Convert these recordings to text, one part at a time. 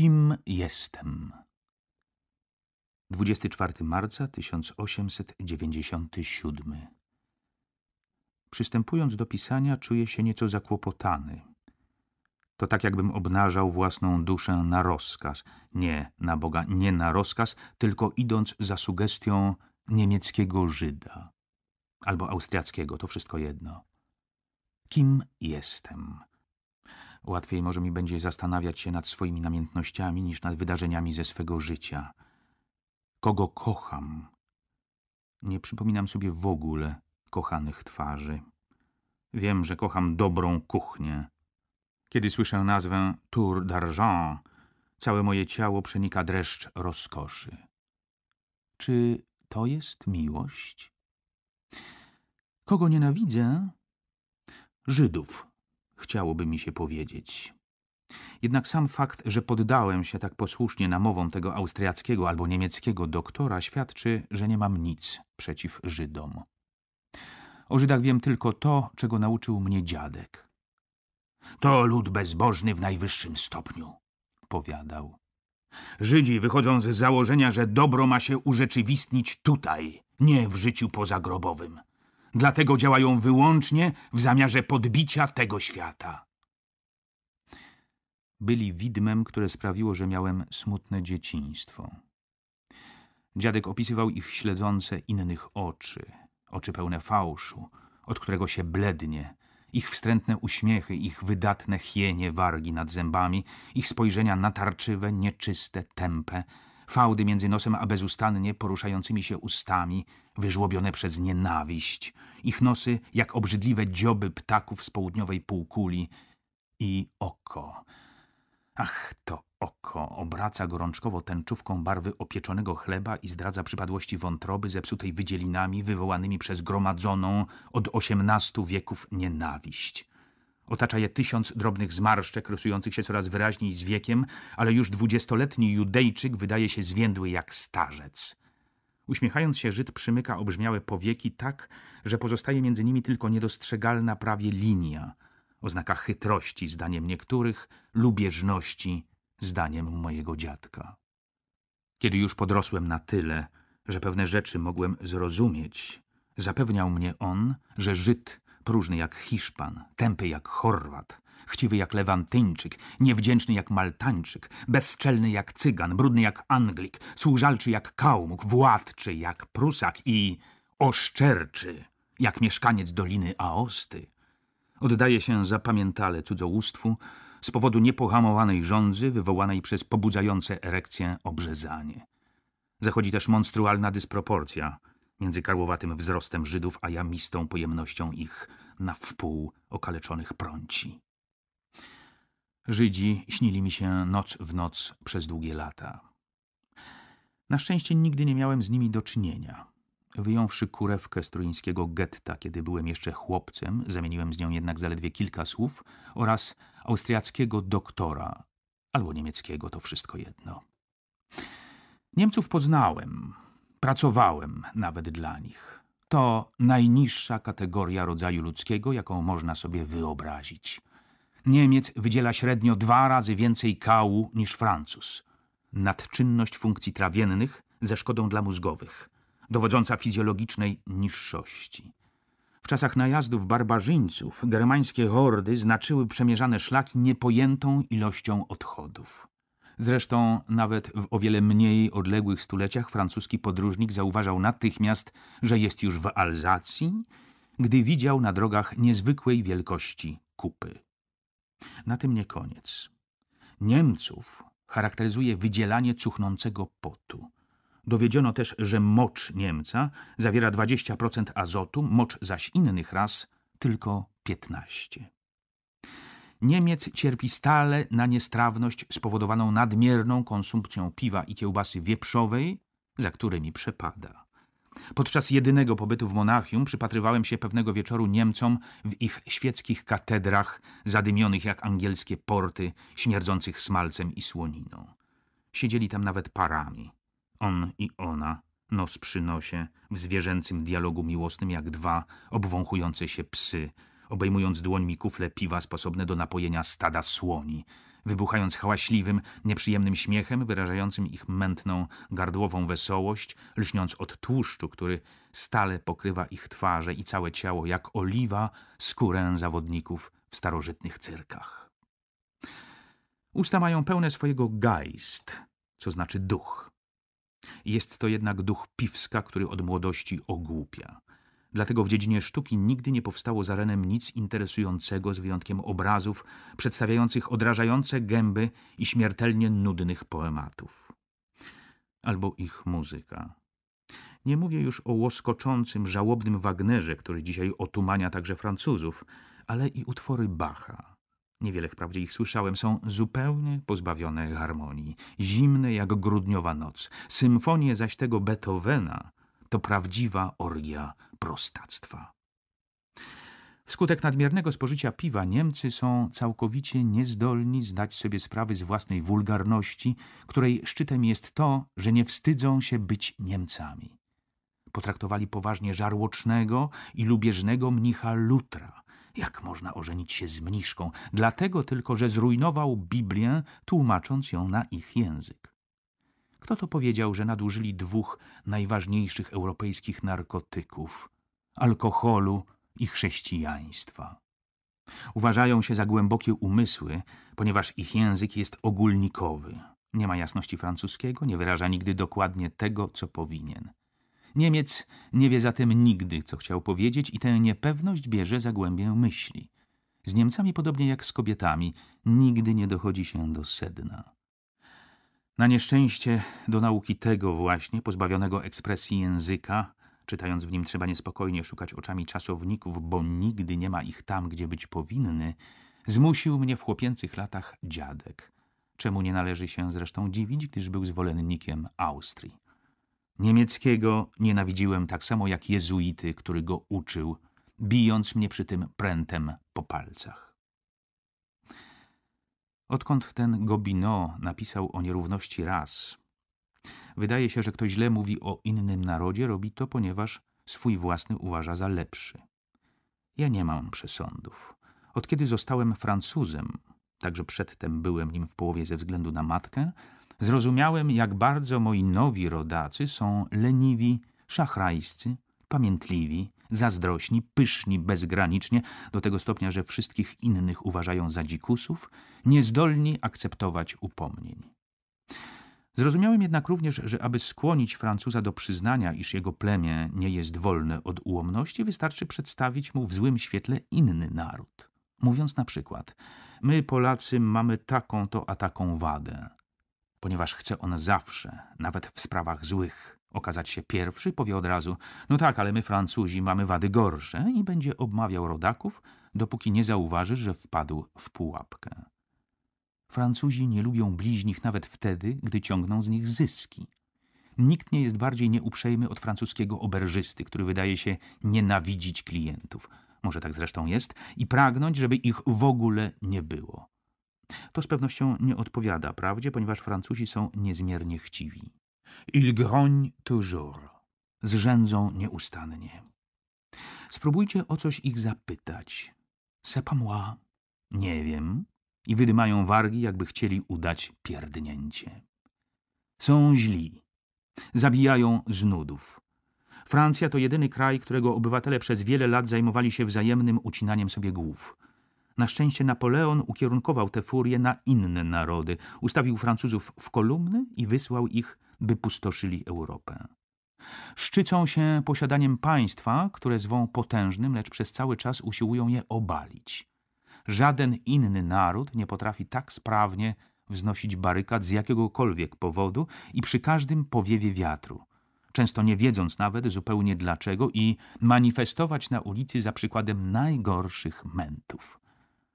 Kim jestem? 24 marca 1897. Przystępując do pisania, czuję się nieco zakłopotany. To tak, jakbym obnażał własną duszę na rozkaz. Nie na Boga, nie na rozkaz, tylko idąc za sugestią niemieckiego Żyda albo austriackiego, to wszystko jedno. Kim jestem? Łatwiej może mi będzie zastanawiać się nad swoimi namiętnościami niż nad wydarzeniami ze swego życia. Kogo kocham? Nie przypominam sobie w ogóle kochanych twarzy. Wiem, że kocham dobrą kuchnię. Kiedy słyszę nazwę Tour d'Argent, całe moje ciało przenika dreszcz rozkoszy. Czy to jest miłość? Kogo nienawidzę? Żydów chciałoby mi się powiedzieć. Jednak sam fakt, że poddałem się tak posłusznie namowom tego austriackiego albo niemieckiego doktora, świadczy, że nie mam nic przeciw Żydom. O Żydach wiem tylko to, czego nauczył mnie dziadek. To lud bezbożny w najwyższym stopniu, powiadał. Żydzi wychodzą z założenia, że dobro ma się urzeczywistnić tutaj, nie w życiu pozagrobowym dlatego działają wyłącznie w zamiarze podbicia tego świata. Byli widmem, które sprawiło, że miałem smutne dzieciństwo. Dziadek opisywał ich śledzące innych oczy, oczy pełne fałszu, od którego się blednie, ich wstrętne uśmiechy, ich wydatne chienie wargi nad zębami, ich spojrzenia natarczywe, nieczyste, tępe, fałdy między nosem a bezustannie poruszającymi się ustami, wyżłobione przez nienawiść, ich nosy jak obrzydliwe dzioby ptaków z południowej półkuli i oko. Ach, to oko obraca gorączkowo tęczówką barwy opieczonego chleba i zdradza przypadłości wątroby zepsutej wydzielinami wywołanymi przez gromadzoną od osiemnastu wieków nienawiść. Otacza je tysiąc drobnych zmarszczek, rysujących się coraz wyraźniej z wiekiem, ale już dwudziestoletni Judejczyk wydaje się zwiędły jak starzec. Uśmiechając się, Żyd przymyka obrzmiałe powieki tak, że pozostaje między nimi tylko niedostrzegalna prawie linia, oznaka chytrości, zdaniem niektórych, lubieżności, zdaniem mojego dziadka. Kiedy już podrosłem na tyle, że pewne rzeczy mogłem zrozumieć, zapewniał mnie on, że Żyd próżny jak Hiszpan, tępy jak Chorwat, chciwy jak Lewantyńczyk, niewdzięczny jak Maltańczyk, bezczelny jak Cygan, brudny jak Anglik, służalczy jak Kałmuk, władczy jak Prusak i oszczerczy jak mieszkaniec Doliny Aosty. Oddaje się zapamiętale cudzołóstwu z powodu niepohamowanej żądzy wywołanej przez pobudzające erekcję obrzezanie. Zachodzi też monstrualna dysproporcja – między karłowatym wzrostem Żydów, a jamistą pojemnością ich na wpół okaleczonych prąci. Żydzi śnili mi się noc w noc przez długie lata. Na szczęście nigdy nie miałem z nimi do czynienia. Wyjąwszy kurewkę z getta, kiedy byłem jeszcze chłopcem, zamieniłem z nią jednak zaledwie kilka słów, oraz austriackiego doktora, albo niemieckiego, to wszystko jedno. Niemców poznałem, Pracowałem nawet dla nich. To najniższa kategoria rodzaju ludzkiego, jaką można sobie wyobrazić. Niemiec wydziela średnio dwa razy więcej kału niż Francuz. Nadczynność funkcji trawiennych ze szkodą dla mózgowych, dowodząca fizjologicznej niższości. W czasach najazdów barbarzyńców germańskie hordy znaczyły przemierzane szlaki niepojętą ilością odchodów. Zresztą nawet w o wiele mniej odległych stuleciach francuski podróżnik zauważał natychmiast, że jest już w Alzacji, gdy widział na drogach niezwykłej wielkości kupy. Na tym nie koniec. Niemców charakteryzuje wydzielanie cuchnącego potu. Dowiedziono też, że mocz Niemca zawiera 20% azotu, mocz zaś innych ras tylko 15%. Niemiec cierpi stale na niestrawność spowodowaną nadmierną konsumpcją piwa i kiełbasy wieprzowej, za którymi przepada. Podczas jedynego pobytu w Monachium przypatrywałem się pewnego wieczoru Niemcom w ich świeckich katedrach, zadymionych jak angielskie porty, śmierdzących smalcem i słoniną. Siedzieli tam nawet parami. On i ona, nos przy nosie, w zwierzęcym dialogu miłosnym jak dwa obwąchujące się psy – obejmując dłońmi kufle piwa sposobne do napojenia stada słoni, wybuchając hałaśliwym, nieprzyjemnym śmiechem wyrażającym ich mętną, gardłową wesołość, lśniąc od tłuszczu, który stale pokrywa ich twarze i całe ciało jak oliwa skórę zawodników w starożytnych cyrkach. Usta mają pełne swojego geist, co znaczy duch. Jest to jednak duch piwska, który od młodości ogłupia. Dlatego w dziedzinie sztuki nigdy nie powstało z arenem nic interesującego z wyjątkiem obrazów przedstawiających odrażające gęby i śmiertelnie nudnych poematów. Albo ich muzyka. Nie mówię już o łoskoczącym, żałobnym Wagnerze, który dzisiaj otumania także Francuzów, ale i utwory Bacha. Niewiele wprawdzie ich słyszałem, są zupełnie pozbawione harmonii, zimne jak grudniowa noc. Symfonie zaś tego Beethovena to prawdziwa orgia prostactwa. Wskutek nadmiernego spożycia piwa Niemcy są całkowicie niezdolni zdać sobie sprawy z własnej wulgarności, której szczytem jest to, że nie wstydzą się być Niemcami. Potraktowali poważnie żarłocznego i lubieżnego mnicha Lutra. Jak można ożenić się z mniszką? Dlatego tylko, że zrujnował Biblię, tłumacząc ją na ich język. Kto to powiedział, że nadużyli dwóch najważniejszych europejskich narkotyków alkoholu i chrześcijaństwa? Uważają się za głębokie umysły, ponieważ ich język jest ogólnikowy. Nie ma jasności francuskiego, nie wyraża nigdy dokładnie tego, co powinien. Niemiec nie wie zatem nigdy, co chciał powiedzieć i tę niepewność bierze za głębię myśli. Z Niemcami, podobnie jak z kobietami, nigdy nie dochodzi się do sedna. Na nieszczęście do nauki tego właśnie, pozbawionego ekspresji języka, czytając w nim trzeba niespokojnie szukać oczami czasowników, bo nigdy nie ma ich tam, gdzie być powinny, zmusił mnie w chłopięcych latach dziadek, czemu nie należy się zresztą dziwić, gdyż był zwolennikiem Austrii. Niemieckiego nienawidziłem tak samo jak jezuity, który go uczył, bijąc mnie przy tym prętem po palcach. Odkąd ten Gobineau napisał o nierówności ras, wydaje się, że kto źle mówi o innym narodzie, robi to, ponieważ swój własny uważa za lepszy. Ja nie mam przesądów. Od kiedy zostałem Francuzem, także przedtem byłem nim w połowie ze względu na matkę, zrozumiałem, jak bardzo moi nowi rodacy są leniwi, szachrajscy, pamiętliwi, zazdrośni, pyszni bezgranicznie, do tego stopnia, że wszystkich innych uważają za dzikusów, niezdolni akceptować upomnień. Zrozumiałem jednak również, że aby skłonić Francuza do przyznania, iż jego plemię nie jest wolne od ułomności, wystarczy przedstawić mu w złym świetle inny naród. Mówiąc na przykład, my Polacy mamy taką to a taką wadę, ponieważ chce on zawsze, nawet w sprawach złych, okazać się pierwszy, powie od razu: No tak, ale my Francuzi mamy wady gorsze i będzie obmawiał rodaków, dopóki nie zauważy, że wpadł w pułapkę. Francuzi nie lubią bliźnich nawet wtedy, gdy ciągną z nich zyski. Nikt nie jest bardziej nieuprzejmy od francuskiego oberżysty, który wydaje się nienawidzić klientów. Może tak zresztą jest i pragnąć, żeby ich w ogóle nie było. To z pewnością nie odpowiada prawdzie, ponieważ Francuzi są niezmiernie chciwi. Il grogne toujours. Zrzędzą nieustannie. Spróbujcie o coś ich zapytać. Sepa moi. Nie wiem. I wydymają wargi, jakby chcieli udać pierdnięcie. Są źli. Zabijają z nudów. Francja to jedyny kraj, którego obywatele przez wiele lat zajmowali się wzajemnym ucinaniem sobie głów. Na szczęście Napoleon ukierunkował tę furię na inne narody. Ustawił Francuzów w kolumny i wysłał ich by pustoszyli Europę. Szczycą się posiadaniem państwa, które zwą potężnym, lecz przez cały czas usiłują je obalić. Żaden inny naród nie potrafi tak sprawnie wznosić barykad z jakiegokolwiek powodu i przy każdym powiewie wiatru, często nie wiedząc nawet zupełnie dlaczego i manifestować na ulicy za przykładem najgorszych mętów.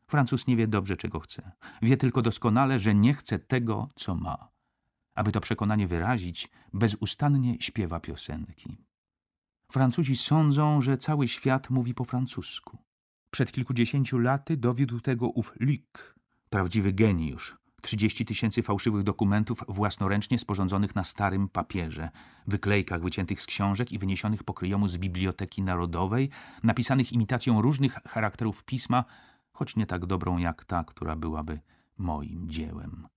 Francuz nie wie dobrze, czego chce. Wie tylko doskonale, że nie chce tego, co ma. Aby to przekonanie wyrazić, bezustannie śpiewa piosenki. Francuzi sądzą, że cały świat mówi po francusku. Przed kilkudziesięciu laty dowiódł tego ów Luc, prawdziwy geniusz, trzydzieści tysięcy fałszywych dokumentów własnoręcznie sporządzonych na starym papierze, wyklejkach wyciętych z książek i wyniesionych po kryjomu z Biblioteki Narodowej, napisanych imitacją różnych charakterów pisma, choć nie tak dobrą jak ta, która byłaby moim dziełem.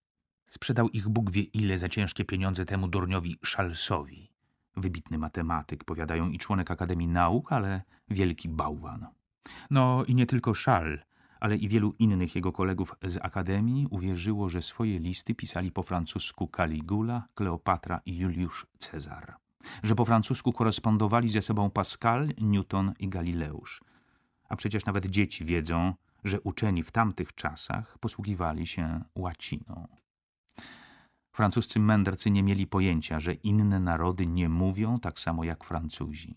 Sprzedał ich Bóg wie ile za ciężkie pieniądze temu Dorniowi Szalsowi. Wybitny matematyk, powiadają i członek Akademii Nauk, ale wielki bałwan. No i nie tylko Szal, ale i wielu innych jego kolegów z Akademii uwierzyło, że swoje listy pisali po francusku Caligula, Kleopatra i Juliusz Cezar. Że po francusku korespondowali ze sobą Pascal, Newton i Galileusz. A przecież nawet dzieci wiedzą, że uczeni w tamtych czasach posługiwali się łaciną. Francuscy mędrcy nie mieli pojęcia, że inne narody nie mówią tak samo jak Francuzi.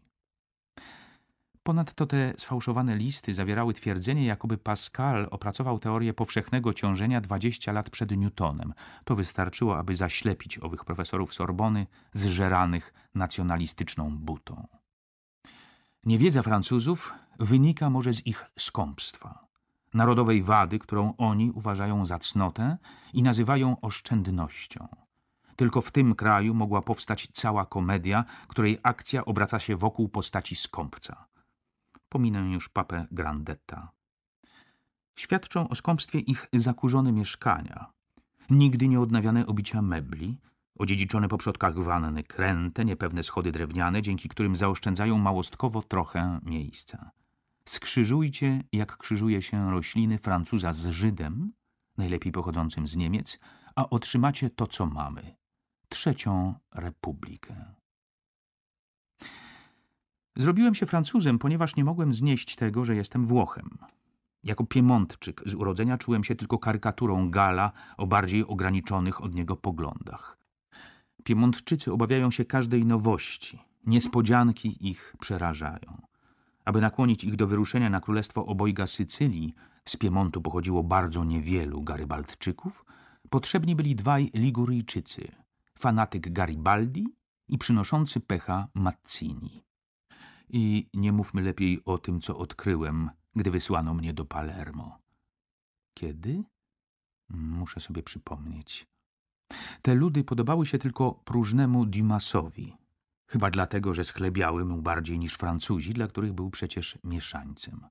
Ponadto te sfałszowane listy zawierały twierdzenie, jakoby Pascal opracował teorię powszechnego ciążenia 20 lat przed Newtonem. To wystarczyło, aby zaślepić owych profesorów Sorbony zżeranych nacjonalistyczną butą. Niewiedza Francuzów wynika może z ich skąpstwa narodowej wady, którą oni uważają za cnotę i nazywają oszczędnością. Tylko w tym kraju mogła powstać cała komedia, której akcja obraca się wokół postaci skąpca. Pominę już papę Grandetta. Świadczą o skąpstwie ich zakurzone mieszkania, nigdy nieodnawiane obicia mebli, odziedziczone po przodkach wanny kręte, niepewne schody drewniane, dzięki którym zaoszczędzają małostkowo trochę miejsca. Skrzyżujcie, jak krzyżuje się rośliny Francuza z Żydem, najlepiej pochodzącym z Niemiec, a otrzymacie to, co mamy trzecią republikę. Zrobiłem się Francuzem, ponieważ nie mogłem znieść tego, że jestem Włochem. Jako Piemontczyk z urodzenia czułem się tylko karykaturą Gala o bardziej ograniczonych od niego poglądach. Piemontczycy obawiają się każdej nowości, niespodzianki ich przerażają. Aby nakłonić ich do wyruszenia na Królestwo Obojga Sycylii, z Piemontu pochodziło bardzo niewielu Garybaldczyków, potrzebni byli dwaj Liguryjczycy, fanatyk Garibaldi i przynoszący pecha Mazzini. I nie mówmy lepiej o tym, co odkryłem, gdy wysłano mnie do Palermo. Kiedy? Muszę sobie przypomnieć. Te ludy podobały się tylko próżnemu Dumasowi, Chyba dlatego, że schlebiały mu bardziej niż Francuzi, dla których był przecież mieszańcem.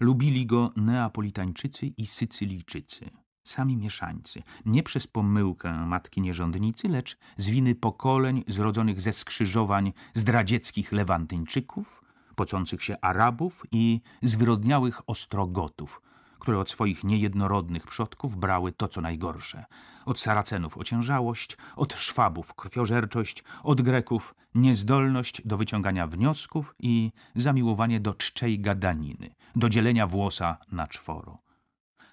Lubili go Neapolitańczycy i Sycylijczycy, sami mieszańcy, nie przez pomyłkę matki nierządnicy, lecz z winy pokoleń zrodzonych ze skrzyżowań zdradzieckich Lewantyńczyków, pocących się Arabów i zwyrodniałych Ostrogotów – które od swoich niejednorodnych przodków brały to, co najgorsze. Od Saracenów ociężałość, od Szwabów krwiożerczość, od Greków niezdolność do wyciągania wniosków i zamiłowanie do czczej gadaniny, do dzielenia włosa na czworo.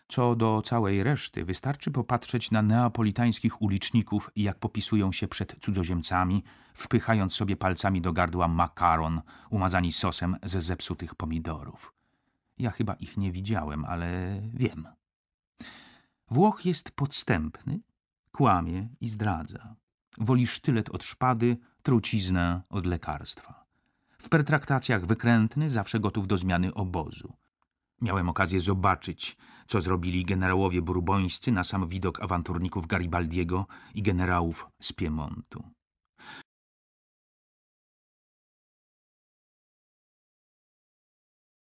Co do całej reszty, wystarczy popatrzeć na neapolitańskich uliczników, jak popisują się przed cudzoziemcami, wpychając sobie palcami do gardła makaron umazani sosem ze zepsutych pomidorów. Ja chyba ich nie widziałem, ale wiem. Włoch jest podstępny, kłamie i zdradza. Woli sztylet od szpady, truciznę od lekarstwa. W pertraktacjach wykrętny, zawsze gotów do zmiany obozu. Miałem okazję zobaczyć, co zrobili generałowie burbońscy na sam widok awanturników Garibaldiego i generałów z Piemontu.